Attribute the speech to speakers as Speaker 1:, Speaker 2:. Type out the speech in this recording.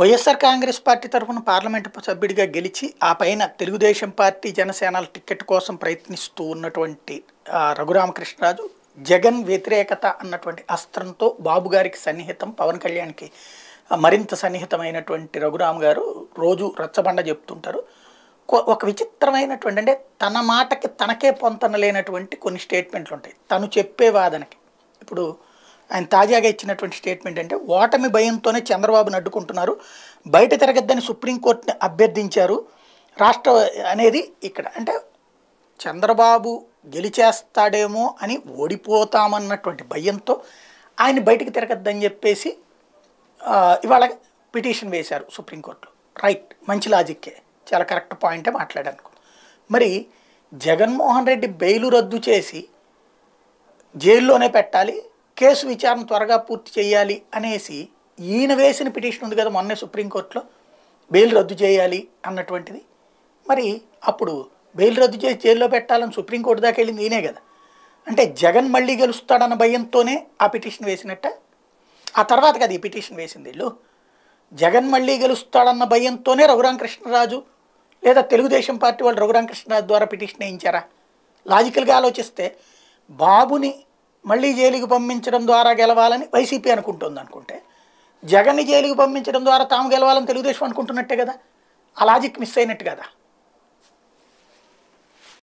Speaker 1: YSR Congress party తరఫున పార్లమెంటు సభ్యుడిగా గెలిచి ఆ పైన తెలుగుదేశం పార్టీ జనసేనల టికెట్ కోసం ప్రయత్నిస్తూ ఉన్నటువంటి రఘురామకృష్ణరాజు జగన్ వ్యతిరేకత అన్నటువంటి అస్త్రంతో బాబుగారికి సన్నిహితం పవన్ కళ్యాణ్కి మరింత సన్నిహితమైనటువంటి రఘురామ్ గారు రోజు రచ్చబండ చెప్తుంటారు ఒక విచిత్రమైనటువంటి అంటే తన మాటకి తనకే పొంతన లేనటువంటి కొన్ని స్టేట్మెంట్లు ఉంటాయి తను చెప్పే వాదనకి ఇప్పుడు ఆయన తాజాగా ఇచ్చినటువంటి స్టేట్మెంట్ అంటే ఓటమి భయంతోనే చంద్రబాబును అడ్డుకుంటున్నారు బయట తిరగద్దని సుప్రీంకోర్టుని అభ్యర్థించారు రాష్ట్ర అనేది ఇక్కడ అంటే చంద్రబాబు గెలిచేస్తాడేమో అని ఓడిపోతామన్నటువంటి భయంతో ఆయన బయటికి తిరగద్దని చెప్పేసి ఇవాళ పిటిషన్ వేశారు సుప్రీంకోర్టులో రైట్ మంచి లాజిక్కే చాలా కరెక్ట్ పాయింటే మాట్లాడాను మరి జగన్మోహన్ రెడ్డి బెయిలు రద్దు చేసి జైల్లోనే పెట్టాలి కేసు విచారణ త్వరగా పూర్తి చేయాలి అనేసి ఈయన వేసిన పిటిషన్ ఉంది కదా మొన్నే సుప్రీంకోర్టులో బెయిల్ రద్దు చేయాలి అన్నటువంటిది మరి అప్పుడు బెయిల్ రద్దు చేసి జైల్లో పెట్టాలని సుప్రీంకోర్టు దాకా వెళ్ళింది ఈయనే కదా అంటే జగన్ మళ్ళీ గెలుస్తాడన్న భయంతోనే ఆ పిటిషన్ వేసినట్ట ఆ తర్వాత కదా ఈ పిటిషన్ వేసింది వీళ్ళు జగన్ మళ్ళీ గెలుస్తాడన్న భయంతోనే రఘురామకృష్ణరాజు లేదా తెలుగుదేశం పార్టీ వాళ్ళు రఘురామకృష్ణరాజు ద్వారా పిటిషన్ వేయించారా లాజికల్గా ఆలోచిస్తే బాబుని మళ్ళీ జైలుకి పంపించడం ద్వారా గెలవాలని వైసీపీ అనుకుంటుంది అనుకుంటే జగన్ని జైలుకి పంపించడం ద్వారా తాము గెలవాలని తెలుగుదేశం అనుకుంటున్నట్టే కదా ఆ లాజిక్ మిస్ అయినట్టు కదా